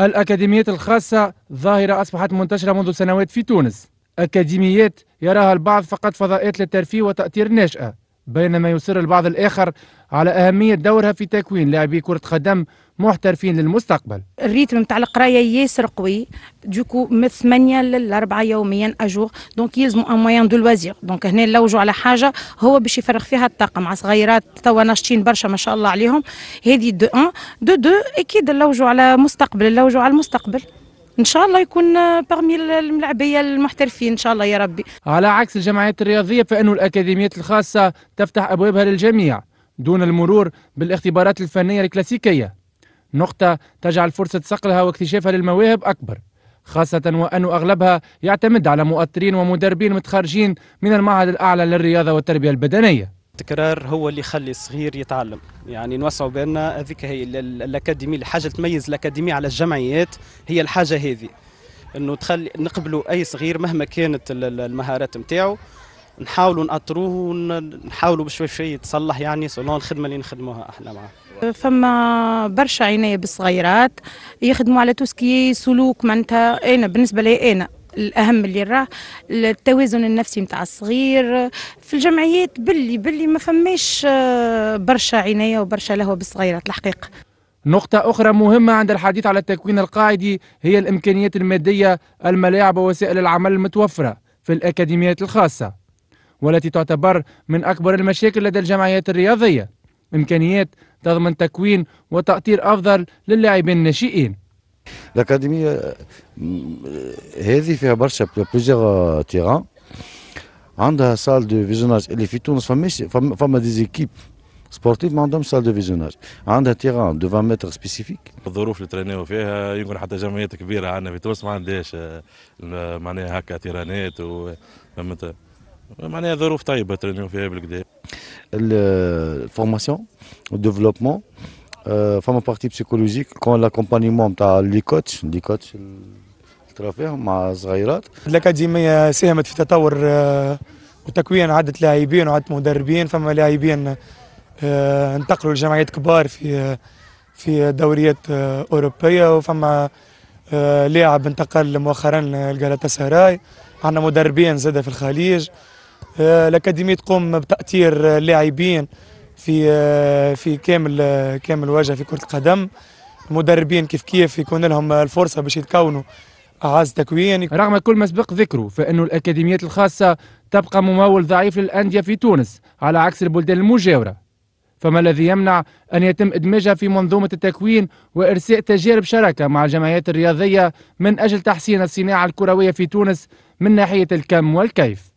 الأكاديميات الخاصة ظاهرة أصبحت منتشرة منذ سنوات في تونس أكاديميات يراها البعض فقط فضاءات للترفيه وتأطير الناشئة بينما يصر البعض الآخر على أهمية دورها في تكوين لاعبي كرة قدم محترفين للمستقبل الريتم نتاع القرايه ياسر قوي دوكو من 8 ل 4 يوميا اجور دونك يلزم ان موان دو لوازير دونك هنا نلوجوا على حاجه هو باش يفرغ فيها الطاقه مع صغيرات توا ناشطين برشا ما شاء الله عليهم هذه دو ان دو دو اكيد نلوجوا على مستقبل نلوجوا على المستقبل ان شاء الله يكون برمي الملعبيه المحترفين ان شاء الله يا ربي على عكس الجمعيات الرياضيه فان الاكاديميات الخاصه تفتح ابوابها للجميع دون المرور بالاختبارات الفنيه الكلاسيكيه نقطة تجعل فرصة صقلها واكتشافها للمواهب أكبر خاصة وأن أغلبها يعتمد على مؤطرين ومدربين متخرجين من المعهد الأعلى للرياضة والتربية البدنية التكرار هو اللي يخلي الصغير يتعلم يعني نوسعوا بالنا هذيك هي الأكاديمية الحاجه تميز الأكاديمية على الجمعيات هي الحاجه هذه انه تخلي نقبلوا اي صغير مهما كانت المهارات نتاعو نحاولوا نأطروه ونحاولوا بشوي شوي يتصلح يعني سولون الخدمه اللي نخدموها احنا معاه فما برشا عنايه بالصغيرات يخدموا على توسكي سلوك معناتها انا بالنسبه لي انا الاهم اللي راه التوازن النفسي نتاع الصغير في الجمعيات باللي باللي ما فماش آه، برشا عنايه وبرشا لهو بالصغيرات الحقيقه نقطة أخرى مهمة عند الحديث على التكوين القاعدي هي الإمكانيات المادية الملاعب ووسائل العمل المتوفرة في الأكاديميات الخاصة والتي تعتبر من أكبر المشاكل لدى الجمعيات الرياضية إمكانيات تضمن تكوين وتأطير أفضل للاعبين الناشئين الأكاديمية euh, هذه فيها برشا بليزيغ تيران euh, عندها سال دو فيزيوناج اللي في تونس فماش فما ديزيكيب سبورتيف ما عندهم سال دو فيزيوناج عندها تيران دو 20 متر سبيسيفيك الظروف اللي ترينيو فيها يمكن حتى جمعيات كبيره عندنا في تونس ما عندهاش آه، معناها هكا تيرانات و فهمت معناها ظروف طيبه ترينيو فيها بالكدا الفورماسيون والديفلوبمون فما بارتي بسيكولوجيك كون لاكومبانيمون تاع لي كوتش لي كوتش فيهم مع صغيرات الاكاديميه ساهمت في تطور وتكوين عده لاعبين وعده مدربين فما لاعبين euh, انتقلوا لجمعيات كبار في في دوريات آه، اوروبيه وفما آه، لاعب انتقل مؤخرا لجالاتا سراي عندنا مدربين زاد في الخليج الاكاديميه آه، تقوم بتاثير اللاعبين في آه، في كامل آه، كامل وجه في كره القدم المدربين كيف كيف يكون لهم الفرصه باش يتكونوا اعز تكوين رغم كل ما سبق ذكره فانه الاكاديميات الخاصه تبقى ممول ضعيف للانديه في تونس على عكس البلدان المجاوره فما الذي يمنع أن يتم إدماجها في منظومة التكوين وإرساء تجارب شراكة مع الجمعيات الرياضية من أجل تحسين الصناعة الكروية في تونس من ناحية الكم والكيف